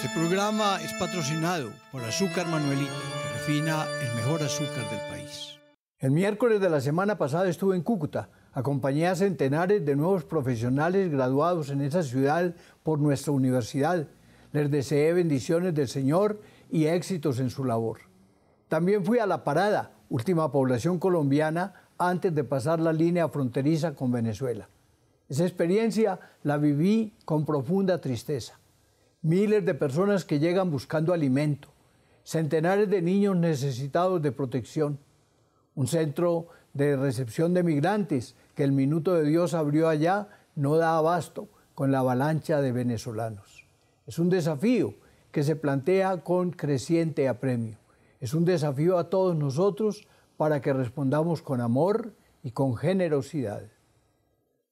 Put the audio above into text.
Este programa es patrocinado por Azúcar Manuelita, que refina el mejor azúcar del país. El miércoles de la semana pasada estuve en Cúcuta. Acompañé a centenares de nuevos profesionales graduados en esa ciudad por nuestra universidad. Les deseé bendiciones del Señor y éxitos en su labor. También fui a La Parada, última población colombiana, antes de pasar la línea fronteriza con Venezuela. Esa experiencia la viví con profunda tristeza miles de personas que llegan buscando alimento, centenares de niños necesitados de protección, un centro de recepción de migrantes que el minuto de Dios abrió allá no da abasto con la avalancha de venezolanos. Es un desafío que se plantea con creciente apremio. Es un desafío a todos nosotros para que respondamos con amor y con generosidad.